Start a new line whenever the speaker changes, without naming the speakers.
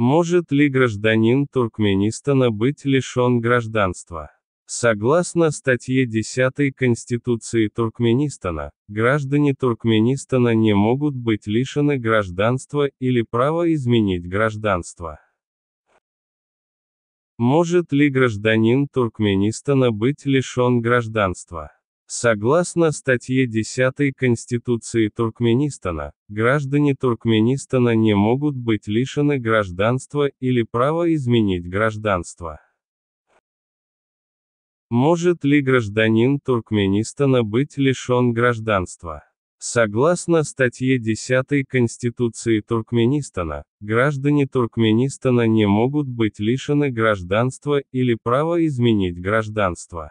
Может ли гражданин Туркменистана быть лишен гражданства? Согласно статье 10 Конституции Туркменистана, граждане Туркменистана не могут быть лишены гражданства или права изменить гражданство. Может ли гражданин Туркменистана быть лишен гражданства? Согласно статье 10 Конституции Туркменистана, граждане Туркменистана не могут быть лишены гражданства или права изменить гражданство. Может ли гражданин Туркменистана быть лишен гражданства? Согласно статье 10 Конституции Туркменистана, граждане Туркменистана не могут быть лишены гражданства или права изменить
гражданство.